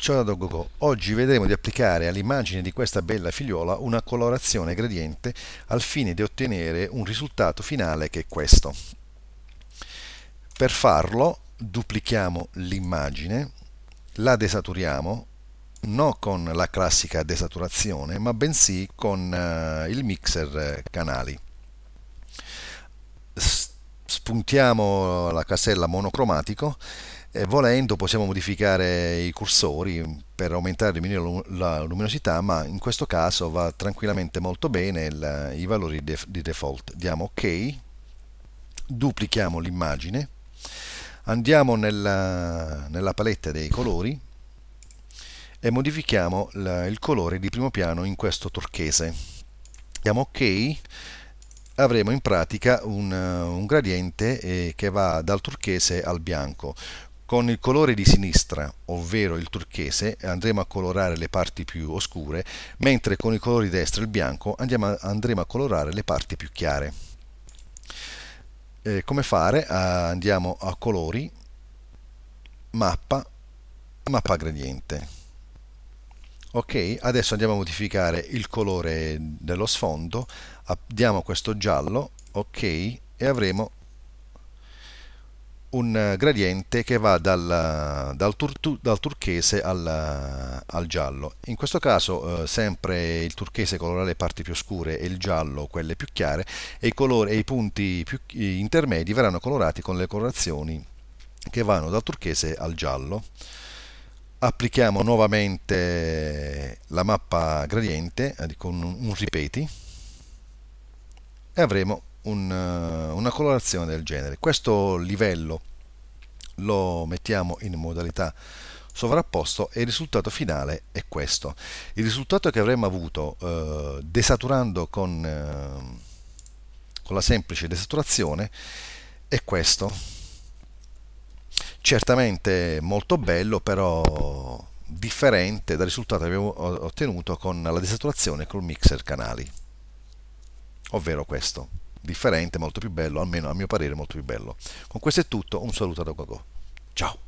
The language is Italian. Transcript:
Ciorado Gogò. Oggi vedremo di applicare all'immagine di questa bella figliola una colorazione gradiente al fine di ottenere un risultato finale che è questo. Per farlo duplichiamo l'immagine, la desaturiamo, non con la classica desaturazione, ma bensì con eh, il mixer eh, canali. Spuntiamo la casella monocromatico eh, volendo possiamo modificare i cursori per aumentare o diminuire la luminosità, ma in questo caso va tranquillamente molto bene il, i valori def, di default. Diamo ok, duplichiamo l'immagine, andiamo nella, nella, paletta dei colori e modifichiamo la, il colore di primo piano in questo turchese. Diamo ok, avremo in pratica un, un gradiente eh, che va dal turchese al bianco. Con il colore di sinistra, ovvero il turchese, andremo a colorare le parti più oscure, mentre con il colore di destra, il bianco, a, andremo a colorare le parti più chiare. Eh, come fare? Ah, andiamo a colori, mappa, mappa gradiente. Ok, adesso andiamo a modificare il colore dello sfondo, diamo questo giallo, ok, e avremo un eh, gradiente che va dal, dal, tur, dal turchese al, eh, al, giallo. In questo caso eh, sempre il turchese colora le parti più scure e il giallo quelle più chiare e i, colori, e i punti più intermedi verranno colorati con le colorazioni che vanno dal turchese al giallo. Applichiamo nuovamente la mappa gradiente eh, con un ripeti e avremo un, eh, una colorazione del genere. Questo livello lo mettiamo in modalità sovrapposto e il risultato finale è questo. Il risultato che avremmo avuto eh, desaturando con, eh, con la semplice desaturazione è questo. Certamente molto bello, però differente dal risultato che abbiamo ottenuto con la desaturazione col mixer canali, ovvero questo differente, molto più bello, almeno a mio parere molto più bello. Con questo è tutto, un saluto da Gogo. Ciao!